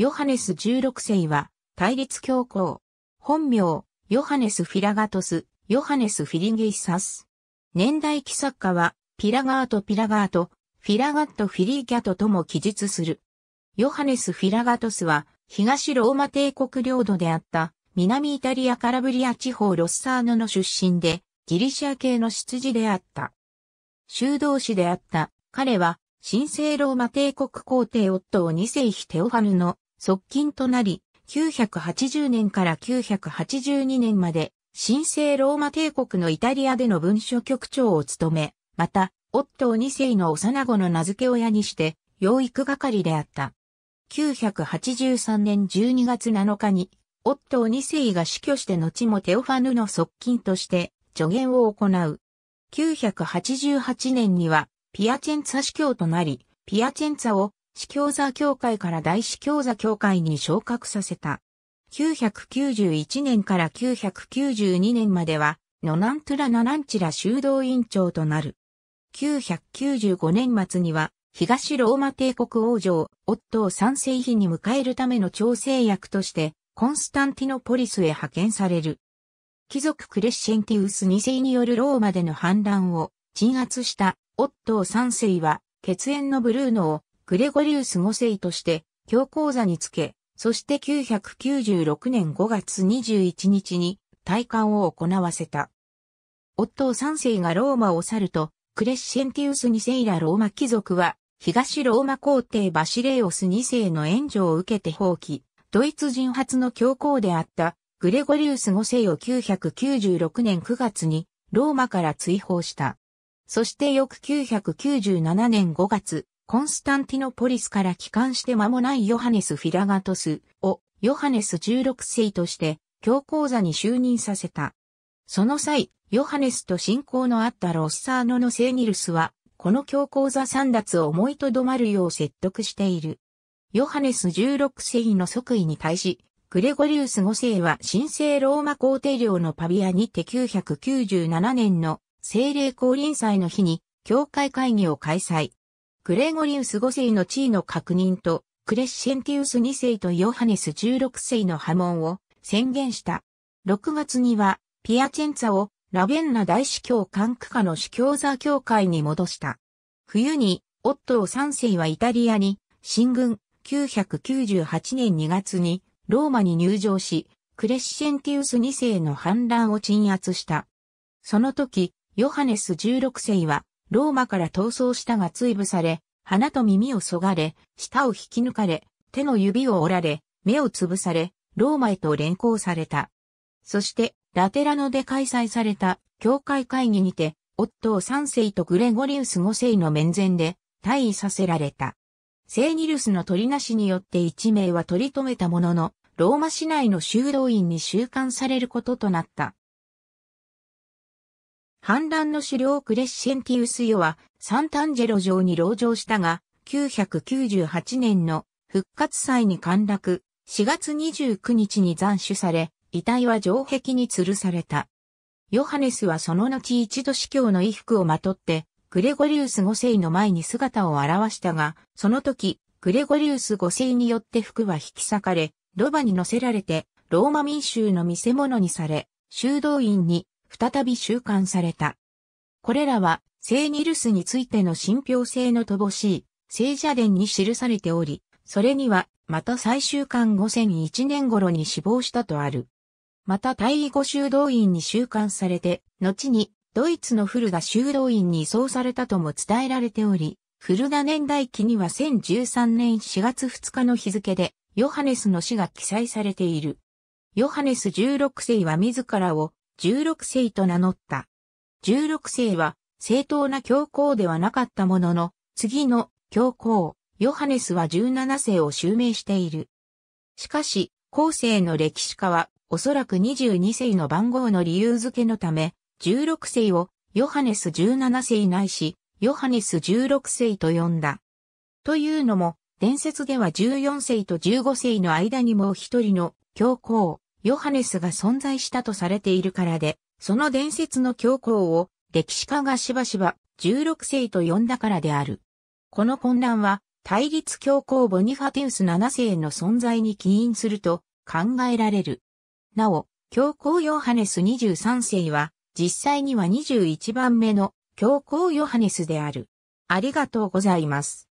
ヨハネス16世は、対立教皇。本名、ヨハネス・フィラガトス、ヨハネス・フィリゲイサス。年代記作家は、ピラガート・ピラガート、フィラガット・フィリーギャトとも記述する。ヨハネス・フィラガトスは、東ローマ帝国領土であった、南イタリア・カラブリア地方ロッサーノの出身で、ギリシア系の出自であった。修道士であった、彼は、神聖ローマ帝国皇帝夫を2世妃テオファヌの側近となり、980年から982年まで、神聖ローマ帝国のイタリアでの文書局長を務め、また、オットー2世の幼子の名付け親にして、養育係であった。983年12月7日に、オットー2世が死去して後もテオファヌの側近として助言を行う。988年にはピアチェンツァ司教となり、ピアチェンツァを司教座協会から大司教座協会に昇格させた。991年から992年までは、ノナントゥラ・ナナンチラ修道院長となる。995年末には、東ローマ帝国王女、を、夫を三世妃に迎えるための調整役として、コンスタンティノポリスへ派遣される。貴族クレッシェンティウス2世によるローマでの反乱を鎮圧した夫を三世は血縁のブルーノをグレゴリウス5世として教皇座につけ、そして996年5月21日に退官を行わせた。夫三3世がローマを去ると、クレッシェンティウス2世らローマ貴族は、東ローマ皇帝バシレイオス2世の援助を受けて放棄、ドイツ人初の教皇であったグレゴリウス5世を996年9月にローマから追放した。そして翌997年5月、コンスタンティノポリスから帰還して間もないヨハネス・フィラガトスをヨハネス16世として教皇座に就任させた。その際、ヨハネスと親交のあったロッサーノのセーニルスは、この教皇座三奪を思いとどまるよう説得している。ヨハネス16世の即位に対し、グレゴリウス5世は神聖ローマ皇帝領のパビアにて997年の聖霊降臨祭の日に教会会議を開催。グレゴリウス5世の地位の確認と、クレッシェンティウス2世とヨハネス16世の波紋を宣言した。6月には、ピアチェンツァをラベンナ大司教管区下の司教座教会に戻した。冬に、オットー3世はイタリアに、進軍、998年2月に、ローマに入場し、クレッシェンティウス2世の反乱を鎮圧した。その時、ヨハネス16世は、ローマから逃走したが追部され、鼻と耳をそがれ、舌を引き抜かれ、手の指を折られ、目をつぶされ、ローマへと連行された。そして、ラテラノで開催された、教会会議にて、夫を三3世とグレゴリウス5世の面前で、退位させられた。セーニルスの取りなしによって一名は取り留めたものの、ローマ市内の修道院に収監されることとなった。反乱の首領クレッシェンティウスヨはサンタンジェロ城に籠城したが、998年の復活祭に陥落、4月29日に斬首され、遺体は城壁に吊るされた。ヨハネスはその後一度司教の衣服をまとって、グレゴリウス5世の前に姿を現したが、その時、グレゴリウス5世によって服は引き裂かれ、ロバに乗せられて、ローマ民衆の見せ物にされ、修道院に再び収監された。これらは、聖ニルスについての信憑性の乏しい、聖者伝に記されており、それには、また最終巻5001年頃に死亡したとある。また大義語修道院に収監されて、後に、ドイツのフルダ修道院に移送されたとも伝えられており、フルダ年代記には1013年4月2日の日付で、ヨハネスの死が記載されている。ヨハネス16世は自らを16世と名乗った。16世は正当な教皇ではなかったものの、次の教皇、ヨハネスは17世を襲名している。しかし、後世の歴史家は、おそらく22世の番号の理由付けのため、16世をヨハネス17世ないし、ヨハネス16世と呼んだ。というのも、伝説では14世と15世の間にもう一人の教皇、ヨハネスが存在したとされているからで、その伝説の教皇を歴史家がしばしば16世と呼んだからである。この混乱は対立教皇ボニファテウス7世の存在に起因すると考えられる。なお、教皇ヨハネス23世は実際には21番目の教皇ヨハネスである。ありがとうございます。